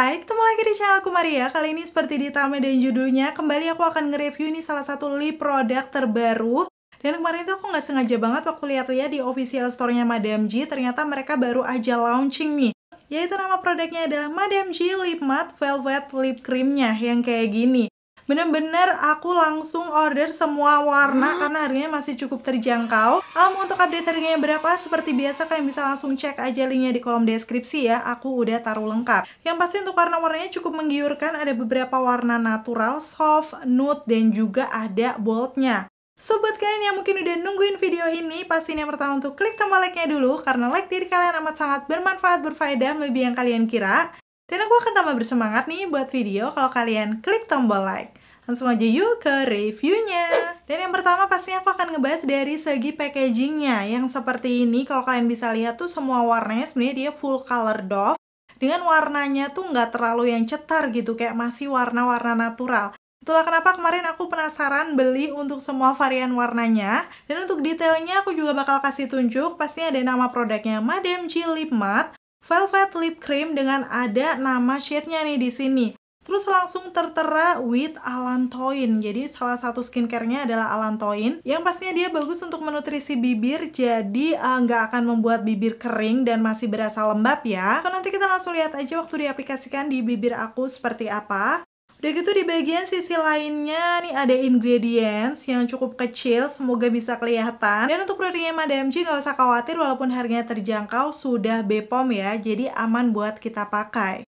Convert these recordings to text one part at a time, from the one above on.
Hai, ketemu lagi di channel aku Maria. Kali ini seperti di thumbnail dan judulnya, kembali aku akan nge-review ini salah satu lip product terbaru. Dan kemarin itu aku nggak sengaja banget waktu lihat-lihat di official store-nya Madame G, ternyata mereka baru aja launching nih. Yaitu nama produknya adalah Madam G Lip Matte Velvet Lip Cream-nya yang kayak gini bener-bener aku langsung order semua warna hmm. karena harganya masih cukup terjangkau um, untuk update harganya berapa seperti biasa kalian bisa langsung cek aja linknya di kolom deskripsi ya aku udah taruh lengkap yang pasti untuk warna-warnanya cukup menggiurkan ada beberapa warna natural, soft, nude dan juga ada boldnya Sobat kalian yang mungkin udah nungguin video ini, pastiin yang pertama untuk klik tombol like-nya dulu, karena like diri kalian amat sangat bermanfaat, berfaedah, lebih yang kalian kira. Dan aku akan tambah bersemangat nih buat video kalau kalian klik tombol like langsung aja yuk ke reviewnya. Dan yang pertama pasti aku akan ngebahas dari segi packagingnya yang seperti ini. Kalau kalian bisa lihat tuh semua warnanya sebenarnya dia full color doff. Dengan warnanya tuh nggak terlalu yang cetar gitu, kayak masih warna-warna natural. Itulah kenapa kemarin aku penasaran beli untuk semua varian warnanya. Dan untuk detailnya aku juga bakal kasih tunjuk, pastinya ada nama produknya Madame G Lip Matte, Velvet Lip Cream dengan ada nama shade-nya nih di sini. Terus langsung tertera with Alantoin. Jadi salah satu skincarenya adalah Alantoin yang pastinya dia bagus untuk menutrisi bibir jadi eh, nggak uh, akan membuat bibir kering dan masih berasa lembab ya. So nanti kita langsung lihat aja waktu diaplikasikan di bibir aku seperti apa. Udah gitu di bagian sisi lainnya nih ada ingredients yang cukup kecil, semoga bisa kelihatan. Dan untuk produknya Madam G gak usah khawatir walaupun harganya terjangkau, sudah BPOM ya, jadi aman buat kita pakai.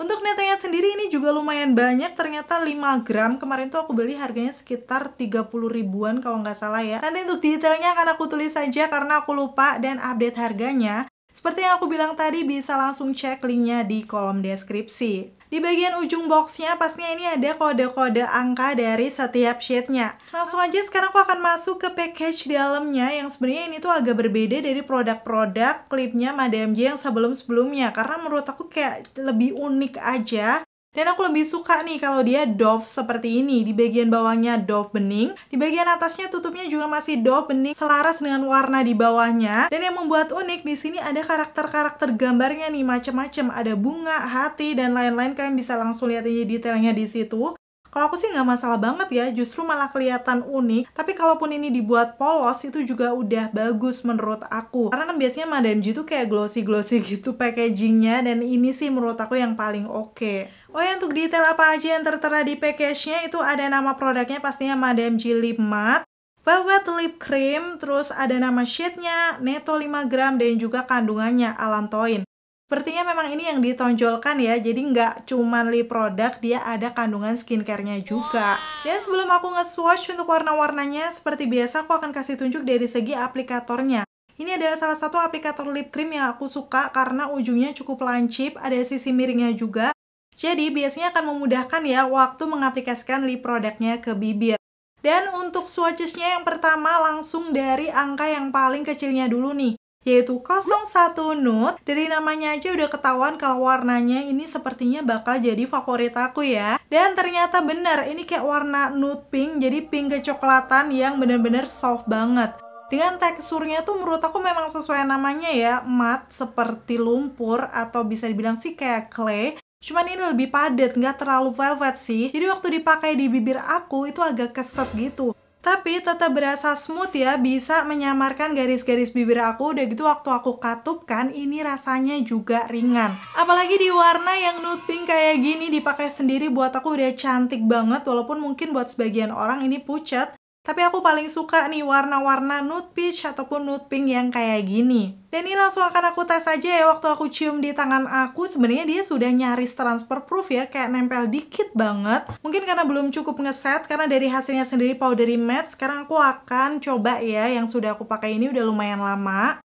Untuk netanya sendiri ini juga lumayan banyak, ternyata 5 gram. Kemarin tuh aku beli harganya sekitar 30 ribuan kalau nggak salah ya. Nanti untuk detailnya akan aku tulis saja karena aku lupa dan update harganya. Seperti yang aku bilang tadi, bisa langsung cek linknya di kolom deskripsi. Di bagian ujung boxnya pastinya ini ada kode-kode angka dari setiap sheetnya. Langsung aja sekarang aku akan masuk ke package dalamnya yang sebenarnya ini tuh agak berbeda dari produk-produk klipnya Madame J yang sebelum-sebelumnya. Karena menurut aku kayak lebih unik aja dan aku lebih suka nih kalau dia doff seperti ini. Di bagian bawahnya doff bening, di bagian atasnya tutupnya juga masih doff bening selaras dengan warna di bawahnya. Dan yang membuat unik di sini ada karakter-karakter gambarnya nih macam-macam, ada bunga, hati dan lain-lain. Kalian bisa langsung lihat aja detailnya di situ. Kalau aku sih nggak masalah banget ya, justru malah kelihatan unik. Tapi kalaupun ini dibuat polos, itu juga udah bagus menurut aku. Karena kan biasanya Madame G tuh kayak glossy-glossy gitu packagingnya, dan ini sih menurut aku yang paling oke. Okay. Oh ya untuk detail apa aja yang tertera di package-nya itu ada nama produknya pastinya Madame G Lip Matte. Velvet Lip Cream, terus ada nama shade-nya, neto 5 gram, dan juga kandungannya, alantoin. Sepertinya memang ini yang ditonjolkan ya, jadi nggak cuma lip product, dia ada kandungan skincare-nya juga. Dan sebelum aku nge-swatch untuk warna-warnanya, seperti biasa aku akan kasih tunjuk dari segi aplikatornya. Ini adalah salah satu aplikator lip cream yang aku suka karena ujungnya cukup lancip, ada sisi miringnya juga. Jadi biasanya akan memudahkan ya waktu mengaplikasikan lip produknya ke bibir. Dan untuk swatchesnya yang pertama langsung dari angka yang paling kecilnya dulu nih yaitu 01 Nude. Dari namanya aja udah ketahuan kalau warnanya ini sepertinya bakal jadi favorit aku ya. Dan ternyata bener, ini kayak warna nude pink, jadi pink kecoklatan yang bener-bener soft banget. Dengan teksturnya tuh menurut aku memang sesuai namanya ya, matte seperti lumpur atau bisa dibilang sih kayak clay. Cuman ini lebih padat, nggak terlalu velvet sih. Jadi waktu dipakai di bibir aku itu agak keset gitu. Tapi tetap berasa smooth ya, bisa menyamarkan garis-garis bibir aku. Udah gitu waktu aku katup kan, ini rasanya juga ringan. Apalagi di warna yang nude pink kayak gini dipakai sendiri buat aku udah cantik banget. Walaupun mungkin buat sebagian orang ini pucat, tapi aku paling suka nih warna-warna nude peach ataupun nude pink yang kayak gini. Dan ini langsung akan aku tes aja ya waktu aku cium di tangan aku. Sebenarnya dia sudah nyaris transfer proof ya, kayak nempel dikit banget. Mungkin karena belum cukup ngeset, karena dari hasilnya sendiri powdery matte. Sekarang aku akan coba ya, yang sudah aku pakai ini udah lumayan lama.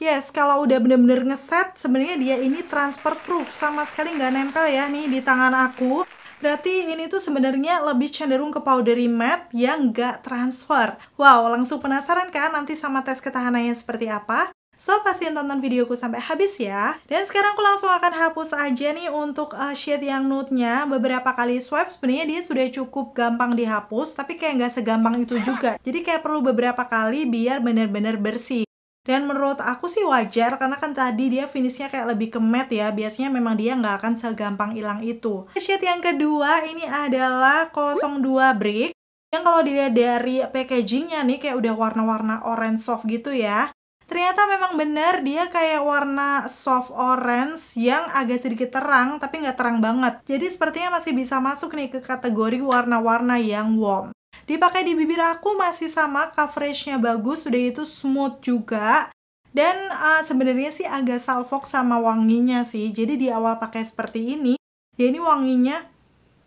Yes, kalau udah bener-bener ngeset, sebenarnya dia ini transfer proof. Sama sekali nggak nempel ya nih di tangan aku. Berarti ini tuh sebenarnya lebih cenderung ke powdery matte yang nggak transfer. Wow, langsung penasaran kan nanti sama tes ketahanannya seperti apa? So, pastiin tonton videoku sampai habis ya. Dan sekarang aku langsung akan hapus aja nih untuk uh, shade yang nude-nya. Beberapa kali swipe sebenarnya dia sudah cukup gampang dihapus, tapi kayak nggak segampang itu juga. Jadi kayak perlu beberapa kali biar bener-bener bersih. Dan menurut aku sih wajar karena kan tadi dia finishnya kayak lebih ke matte ya. Biasanya memang dia nggak akan segampang hilang itu. Shade yang kedua ini adalah 02 Brick. Yang kalau dilihat dari packagingnya nih kayak udah warna-warna orange soft gitu ya. Ternyata memang benar dia kayak warna soft orange yang agak sedikit terang tapi nggak terang banget. Jadi sepertinya masih bisa masuk nih ke kategori warna-warna yang warm. Dipakai di bibir aku masih sama, coveragenya bagus, udah itu smooth juga. Dan uh, sebenarnya sih agak salfok sama wanginya sih. Jadi di awal pakai seperti ini, ya ini wanginya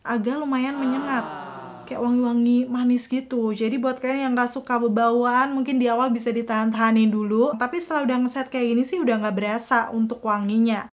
agak lumayan menyengat. Kayak wangi-wangi manis gitu. Jadi buat kalian yang gak suka bebauan, mungkin di awal bisa ditahan-tahanin dulu. Tapi setelah udah ngeset kayak gini sih udah gak berasa untuk wanginya.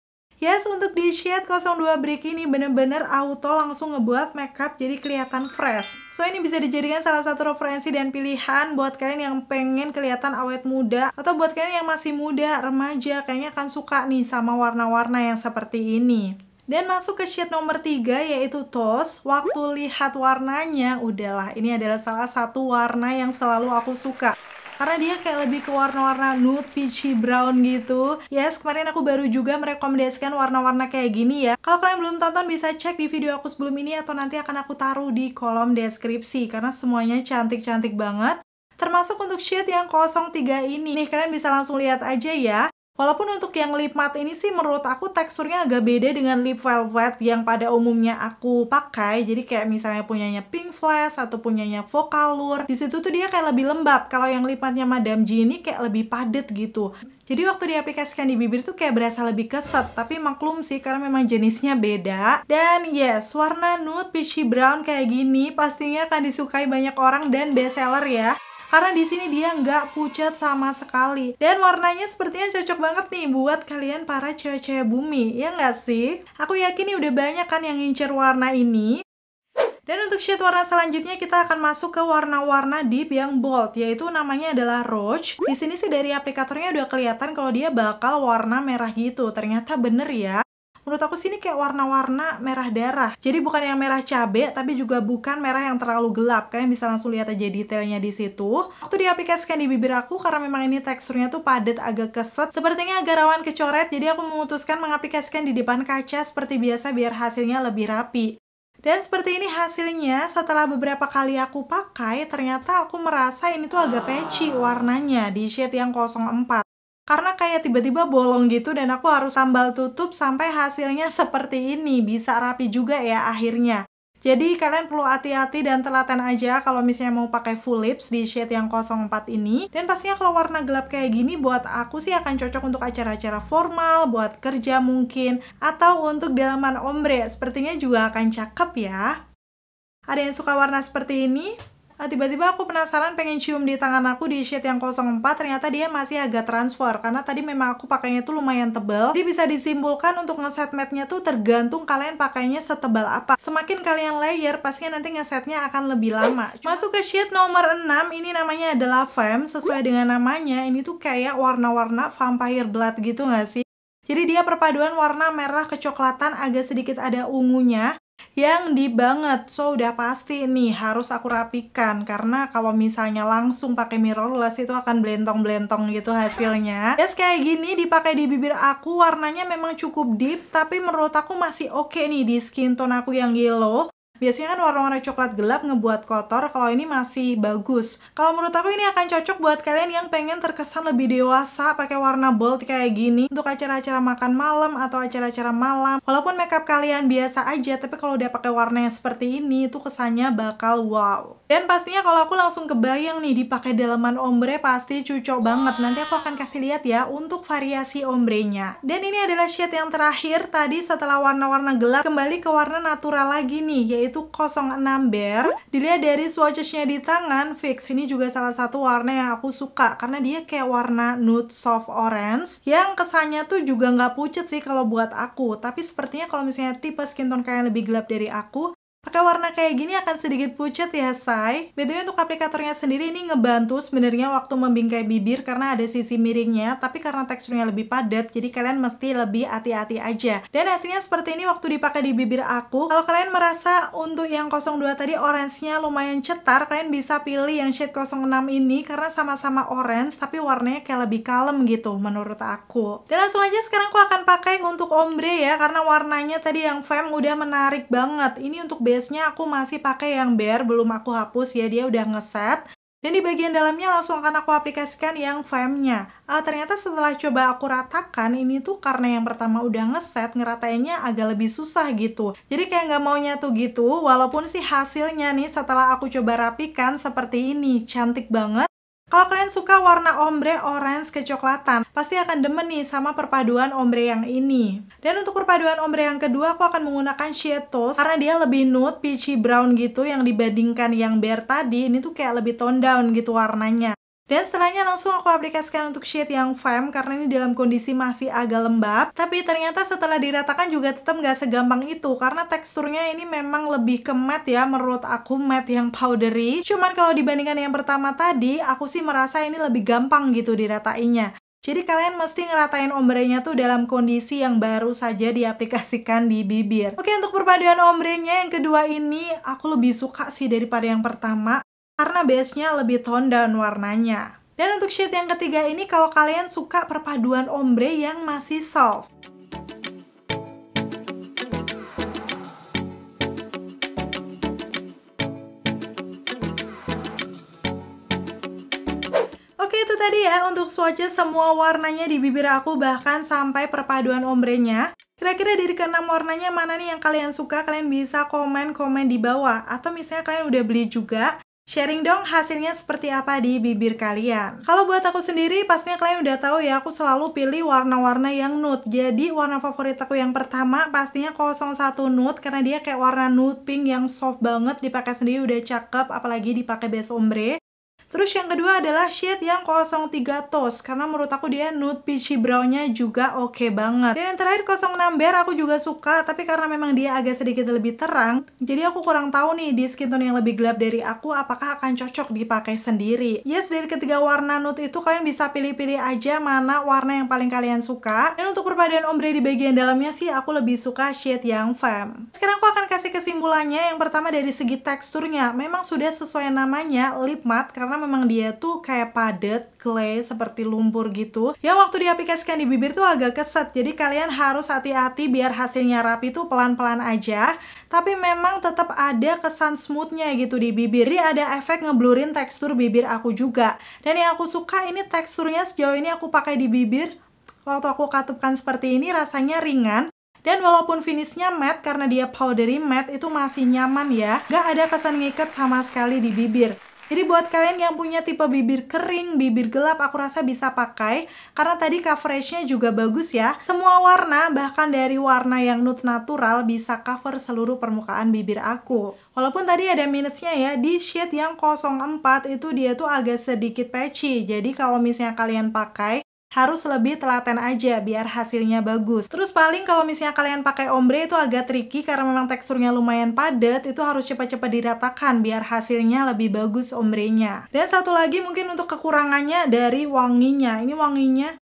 Yes, untuk di shade 02 Brick ini bener-bener auto langsung ngebuat makeup jadi kelihatan fresh. So, ini bisa dijadikan salah satu referensi dan pilihan buat kalian yang pengen kelihatan awet muda atau buat kalian yang masih muda, remaja, kayaknya akan suka nih sama warna-warna yang seperti ini. Dan masuk ke shade nomor 3 yaitu Toast. Waktu lihat warnanya, udahlah ini adalah salah satu warna yang selalu aku suka karena dia kayak lebih ke warna-warna nude, peachy brown gitu. Yes, kemarin aku baru juga merekomendasikan warna-warna kayak gini ya. Kalau kalian belum tonton bisa cek di video aku sebelum ini atau nanti akan aku taruh di kolom deskripsi karena semuanya cantik-cantik banget. Termasuk untuk shade yang 03 ini. Nih, kalian bisa langsung lihat aja ya. Walaupun untuk yang lip matte ini sih menurut aku teksturnya agak beda dengan lip velvet yang pada umumnya aku pakai. Jadi kayak misalnya punyanya Pink Flash atau punyanya Vocalur. Di situ tuh dia kayak lebih lembab. Kalau yang lip matte-nya Madame G ini kayak lebih padat gitu. Jadi waktu diaplikasikan di bibir tuh kayak berasa lebih keset, tapi maklum sih karena memang jenisnya beda. Dan yes, warna nude peachy brown kayak gini pastinya akan disukai banyak orang dan best seller ya karena di sini dia nggak pucat sama sekali dan warnanya sepertinya cocok banget nih buat kalian para cewek-cewek bumi ya nggak sih aku yakin nih udah banyak kan yang ngincer warna ini dan untuk shade warna selanjutnya kita akan masuk ke warna-warna deep yang bold yaitu namanya adalah Roach. Di sini sih dari aplikatornya udah kelihatan kalau dia bakal warna merah gitu. Ternyata bener ya menurut aku sih ini kayak warna-warna merah darah jadi bukan yang merah cabe tapi juga bukan merah yang terlalu gelap kalian bisa langsung lihat aja detailnya di situ waktu diaplikasikan di bibir aku karena memang ini teksturnya tuh padat agak keset sepertinya agak rawan kecoret jadi aku memutuskan mengaplikasikan di depan kaca seperti biasa biar hasilnya lebih rapi dan seperti ini hasilnya setelah beberapa kali aku pakai ternyata aku merasa ini tuh agak patchy warnanya di shade yang 04 karena kayak tiba-tiba bolong gitu dan aku harus sambal tutup sampai hasilnya seperti ini bisa rapi juga ya akhirnya jadi kalian perlu hati-hati dan telaten aja kalau misalnya mau pakai full lips di shade yang 04 ini. Dan pastinya kalau warna gelap kayak gini buat aku sih akan cocok untuk acara-acara formal, buat kerja mungkin, atau untuk dalaman ombre. Sepertinya juga akan cakep ya. Ada yang suka warna seperti ini? Ah, tiba-tiba aku penasaran pengen cium di tangan aku di sheet yang 04 ternyata dia masih agak transfer karena tadi memang aku pakainya tuh lumayan tebal jadi bisa disimpulkan untuk ngeset matnya tuh tergantung kalian pakainya setebal apa semakin kalian layer pastinya nanti ngesetnya akan lebih lama masuk ke sheet nomor 6 ini namanya adalah Femme sesuai dengan namanya ini tuh kayak warna-warna vampire blood gitu gak sih jadi dia perpaduan warna merah kecoklatan agak sedikit ada ungunya yang di banget. So, udah pasti nih harus aku rapikan karena kalau misalnya langsung pakai mirrorless itu akan blentong blentong gitu hasilnya. Yes, kayak gini dipakai di bibir aku warnanya memang cukup deep tapi menurut aku masih oke okay nih di skin tone aku yang yellow. Biasanya kan warna-warna coklat gelap ngebuat kotor, kalau ini masih bagus. Kalau menurut aku ini akan cocok buat kalian yang pengen terkesan lebih dewasa pakai warna bold kayak gini untuk acara-acara makan malam atau acara-acara malam. Walaupun makeup kalian biasa aja, tapi kalau udah pakai warna yang seperti ini itu kesannya bakal wow. Dan pastinya kalau aku langsung kebayang nih dipakai dalaman ombre pasti cocok banget. Nanti aku akan kasih lihat ya untuk variasi ombrenya. Dan ini adalah shade yang terakhir tadi setelah warna-warna gelap kembali ke warna natural lagi nih, yaitu yaitu 06 Bear. Dilihat dari swatchesnya di tangan, fix ini juga salah satu warna yang aku suka karena dia kayak warna nude soft orange yang kesannya tuh juga nggak pucet sih kalau buat aku. Tapi sepertinya kalau misalnya tipe skin tone kayak lebih gelap dari aku, Pakai warna kayak gini akan sedikit pucat ya, say. BTW untuk aplikatornya sendiri ini ngebantu sebenarnya waktu membingkai bibir karena ada sisi miringnya, tapi karena teksturnya lebih padat, jadi kalian mesti lebih hati-hati aja. Dan hasilnya seperti ini waktu dipakai di bibir aku. Kalau kalian merasa untuk yang 02 tadi orange-nya lumayan cetar, kalian bisa pilih yang shade 06 ini karena sama-sama orange tapi warnanya kayak lebih kalem gitu menurut aku. Dan langsung aja sekarang aku akan pakai untuk ombre ya karena warnanya tadi yang femme udah menarik banget. Ini untuk Base-nya aku masih pakai yang bare, belum aku hapus ya, dia udah ngeset. Dan di bagian dalamnya langsung akan aku aplikasikan yang femme-nya. Uh, ah, ternyata setelah coba aku ratakan, ini tuh karena yang pertama udah ngeset, ngeratainnya agak lebih susah gitu. Jadi kayak nggak mau nyatu gitu, walaupun sih hasilnya nih setelah aku coba rapikan seperti ini, cantik banget. Kalau kalian suka warna ombre orange kecoklatan, pasti akan demen nih sama perpaduan ombre yang ini. Dan untuk perpaduan ombre yang kedua, aku akan menggunakan shade karena dia lebih nude, peachy brown gitu yang dibandingkan yang bare tadi, ini tuh kayak lebih tone down gitu warnanya. Dan setelahnya langsung aku aplikasikan untuk shade yang fem karena ini dalam kondisi masih agak lembab. Tapi ternyata setelah diratakan juga tetap nggak segampang itu karena teksturnya ini memang lebih ke matte ya menurut aku matte yang powdery. Cuman kalau dibandingkan yang pertama tadi, aku sih merasa ini lebih gampang gitu diratainnya. Jadi kalian mesti ngeratain ombrenya tuh dalam kondisi yang baru saja diaplikasikan di bibir. Oke, untuk perpaduan ombrenya yang kedua ini aku lebih suka sih daripada yang pertama karena base-nya lebih tone down warnanya. Dan untuk shade yang ketiga ini kalau kalian suka perpaduan ombre yang masih soft. Oke itu tadi ya untuk swatches semua warnanya di bibir aku bahkan sampai perpaduan ombrenya. Kira-kira dari keenam warnanya mana nih yang kalian suka? Kalian bisa komen-komen di bawah. Atau misalnya kalian udah beli juga, Sharing dong hasilnya seperti apa di bibir kalian. Kalau buat aku sendiri, pastinya kalian udah tahu ya, aku selalu pilih warna-warna yang nude. Jadi warna favorit aku yang pertama pastinya 01 nude, karena dia kayak warna nude pink yang soft banget, dipakai sendiri udah cakep, apalagi dipakai base ombre. Terus yang kedua adalah shade yang 03 Toast karena menurut aku dia nude peachy brownnya juga oke okay banget. Dan yang terakhir 06 Bear aku juga suka tapi karena memang dia agak sedikit lebih terang jadi aku kurang tahu nih di skin tone yang lebih gelap dari aku apakah akan cocok dipakai sendiri. Yes dari ketiga warna nude itu kalian bisa pilih-pilih aja mana warna yang paling kalian suka. Dan untuk perpaduan ombre di bagian dalamnya sih aku lebih suka shade yang fam. Sekarang aku akan kasih kesimpulannya yang pertama dari segi teksturnya memang sudah sesuai namanya lip matte karena memang dia tuh kayak padat, clay, seperti lumpur gitu. Ya waktu diaplikasikan di bibir tuh agak keset, jadi kalian harus hati-hati biar hasilnya rapi tuh pelan-pelan aja. Tapi memang tetap ada kesan smoothnya gitu di bibir. Jadi ada efek ngeblurin tekstur bibir aku juga. Dan yang aku suka ini teksturnya sejauh ini aku pakai di bibir. Waktu aku katupkan seperti ini rasanya ringan, dan walaupun finishnya matte karena dia powdery matte itu masih nyaman ya. Gak ada kesan ngikat sama sekali di bibir. Jadi buat kalian yang punya tipe bibir kering, bibir gelap, aku rasa bisa pakai karena tadi coveragenya juga bagus ya. Semua warna, bahkan dari warna yang nude natural bisa cover seluruh permukaan bibir aku. Walaupun tadi ada minusnya ya, di shade yang 04 itu dia tuh agak sedikit patchy. Jadi kalau misalnya kalian pakai, harus lebih telaten aja biar hasilnya bagus. Terus paling kalau misalnya kalian pakai ombre itu agak tricky karena memang teksturnya lumayan padat, itu harus cepat-cepat diratakan biar hasilnya lebih bagus ombrenya. Dan satu lagi mungkin untuk kekurangannya dari wanginya. Ini wanginya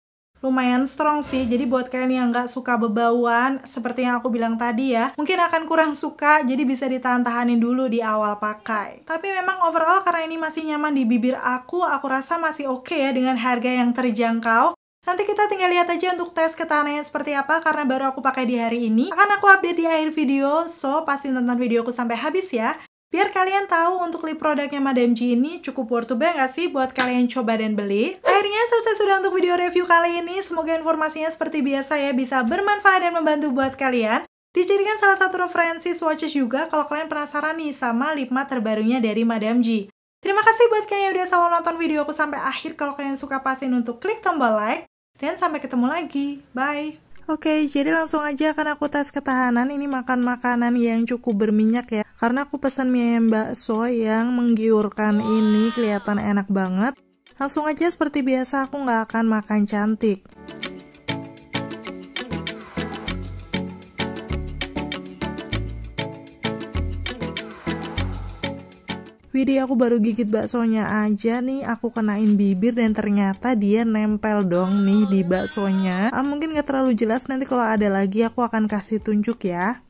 lumayan strong sih jadi buat kalian yang nggak suka bebauan seperti yang aku bilang tadi ya mungkin akan kurang suka jadi bisa ditahan-tahanin dulu di awal pakai tapi memang overall karena ini masih nyaman di bibir aku aku rasa masih oke okay ya dengan harga yang terjangkau Nanti kita tinggal lihat aja untuk tes ketahanannya seperti apa karena baru aku pakai di hari ini. Akan aku update di akhir video, so pasti tonton videoku sampai habis ya. Biar kalian tahu untuk lip produknya Madame G ini cukup worth to buy gak sih buat kalian coba dan beli? Akhirnya selesai sudah untuk video review kali ini. Semoga informasinya seperti biasa ya bisa bermanfaat dan membantu buat kalian. Dijadikan salah satu referensi swatches juga kalau kalian penasaran nih sama lip matte terbarunya dari Madame G. Terima kasih buat kalian yang udah selalu nonton videoku sampai akhir. Kalau kalian suka pastiin untuk klik tombol like. Dan sampai ketemu lagi. Bye! Oke, jadi langsung aja karena aku tes ketahanan. Ini makan makanan yang cukup berminyak ya. Karena aku pesan mie ayam bakso yang menggiurkan ini kelihatan enak banget. Langsung aja seperti biasa aku nggak akan makan cantik. Widi aku baru gigit baksonya aja nih aku kenain bibir dan ternyata dia nempel dong nih di baksonya ah, mungkin gak terlalu jelas nanti kalau ada lagi aku akan kasih tunjuk ya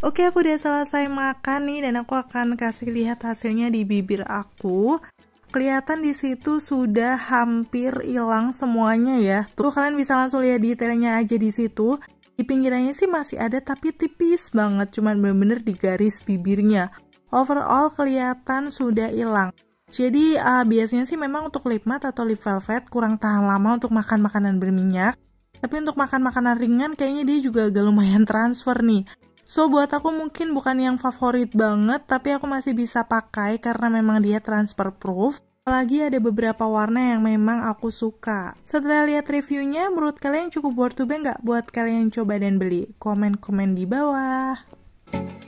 Oke, aku udah selesai makan nih dan aku akan kasih lihat hasilnya di bibir aku. Kelihatan di situ sudah hampir hilang semuanya ya. Tuh kalian bisa langsung lihat detailnya aja di situ. Di pinggirannya sih masih ada tapi tipis banget, cuman bener-bener di garis bibirnya. Overall kelihatan sudah hilang. Jadi uh, biasanya sih memang untuk lip matte atau lip velvet kurang tahan lama untuk makan makanan berminyak. Tapi untuk makan makanan ringan kayaknya dia juga agak lumayan transfer nih. So buat aku mungkin bukan yang favorit banget, tapi aku masih bisa pakai karena memang dia transfer proof. Apalagi ada beberapa warna yang memang aku suka. Setelah lihat reviewnya, menurut kalian cukup worth to buy nggak buat kalian coba dan beli? Komen-komen di bawah.